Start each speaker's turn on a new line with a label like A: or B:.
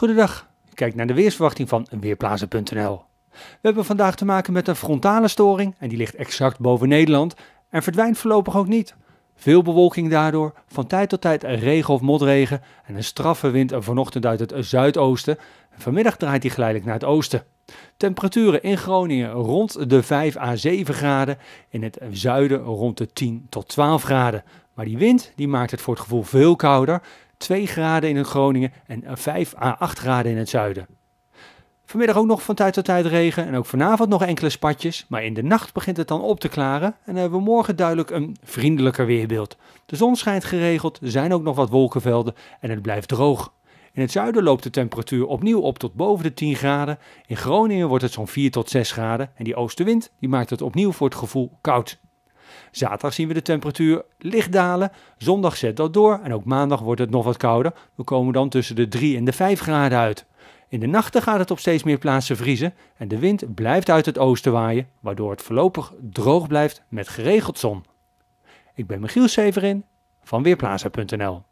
A: Goedendag, kijk naar de weersverwachting van weerblazen.nl. We hebben vandaag te maken met een frontale storing en die ligt exact boven Nederland en verdwijnt voorlopig ook niet. Veel bewolking daardoor, van tijd tot tijd regen of motregen en een straffe wind vanochtend uit het zuidoosten. Vanmiddag draait die geleidelijk naar het oosten. Temperaturen in Groningen rond de 5 à 7 graden, in het zuiden rond de 10 tot 12 graden. Maar die wind die maakt het voor het gevoel veel kouder 2 graden in het Groningen en 5 eh, à 8 graden in het zuiden. Vanmiddag ook nog van tijd tot tijd regen en ook vanavond nog enkele spatjes, maar in de nacht begint het dan op te klaren en hebben we morgen duidelijk een vriendelijker weerbeeld. De zon schijnt geregeld, er zijn ook nog wat wolkenvelden en het blijft droog. In het zuiden loopt de temperatuur opnieuw op tot boven de 10 graden. In Groningen wordt het zo'n 4 tot 6 graden en die oostenwind die maakt het opnieuw voor het gevoel koud. Zaterdag zien we de temperatuur licht dalen. Zondag zet dat door en ook maandag wordt het nog wat kouder. We komen dan tussen de 3 en de 5 graden uit. In de nachten gaat het op steeds meer plaatsen vriezen en de wind blijft uit het oosten waaien, waardoor het voorlopig droog blijft met geregeld zon. Ik ben Michiel Severin van Weerplaza.nl